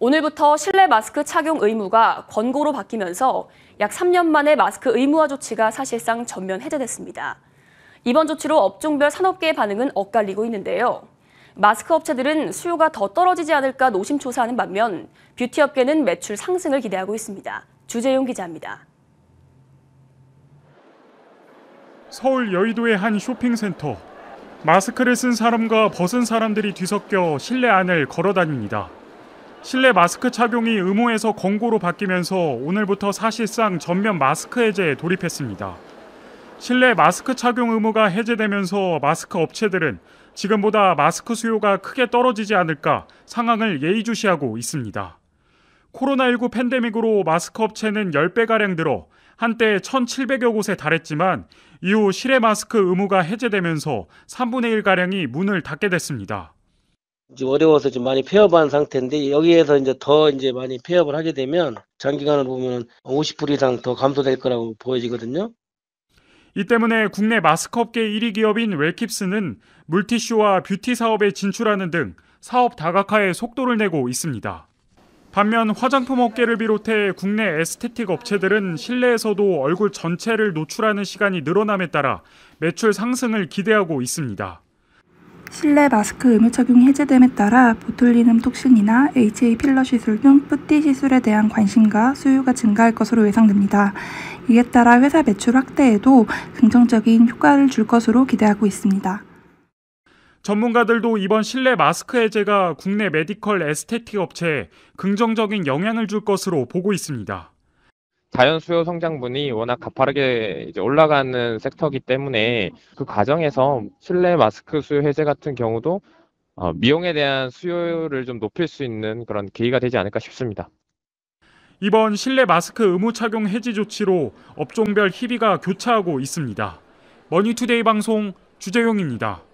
오늘부터 실내 마스크 착용 의무가 권고로 바뀌면서 약 3년 만에 마스크 의무화 조치가 사실상 전면 해제됐습니다. 이번 조치로 업종별 산업계의 반응은 엇갈리고 있는데요. 마스크 업체들은 수요가 더 떨어지지 않을까 노심초사하는 반면 뷰티 업계는 매출 상승을 기대하고 있습니다. 주재용 기자입니다. 서울 여의도의 한 쇼핑센터. 마스크를 쓴 사람과 벗은 사람들이 뒤섞여 실내 안을 걸어 다닙니다. 실내 마스크 착용이 의무에서 권고로 바뀌면서 오늘부터 사실상 전면 마스크 해제에 돌입했습니다. 실내 마스크 착용 의무가 해제되면서 마스크 업체들은 지금보다 마스크 수요가 크게 떨어지지 않을까 상황을 예의주시하고 있습니다. 코로나19 팬데믹으로 마스크 업체는 10배가량 들어 한때 1,700여 곳에 달했지만 이후 실외 마스크 의무가 해제되면서 3분의 1가량이 문을 닫게 됐습니다. 이제 어려워서 좀 많이 폐업한 상태인데 여기에서 이제 더 이제 많이 폐업을 하게 되면 장기간을 보면 50% 이상 더 감소될 거라고 보여지거든요. 이 때문에 국내 마스크업계 1위 기업인 웰킵스는 물티슈와 뷰티 사업에 진출하는 등 사업 다각화에 속도를 내고 있습니다. 반면 화장품 업계를 비롯해 국내 에스테틱 업체들은 실내에서도 얼굴 전체를 노출하는 시간이 늘어남에 따라 매출 상승을 기대하고 있습니다. 실내 마스크 의무 착용 해제됨에 따라 보툴리눔 톡신이나 HA 필러 시술 등 뿌띠 시술에 대한 관심과 수요가 증가할 것으로 예상됩니다. 이에 따라 회사 매출 확대에도 긍정적인 효과를 줄 것으로 기대하고 있습니다. 전문가들도 이번 실내 마스크 해제가 국내 메디컬 에스테틱 업체에 긍정적인 영향을 줄 것으로 보고 있습니다. 자연 수요 성장분이 워낙 가파르게 이제 올라가는 섹터기 때문에 그 과정에서 실내 마스크 수요 해제 같은 경우도 어, 미용에 대한 수요를 좀 높일 수 있는 그런 계기가 되지 않을까 싶습니다. 이번 실내 마스크 의무 착용 해지 조치로 업종별 희비가 교차하고 있습니다. 머니투데이 방송 주재용입니다.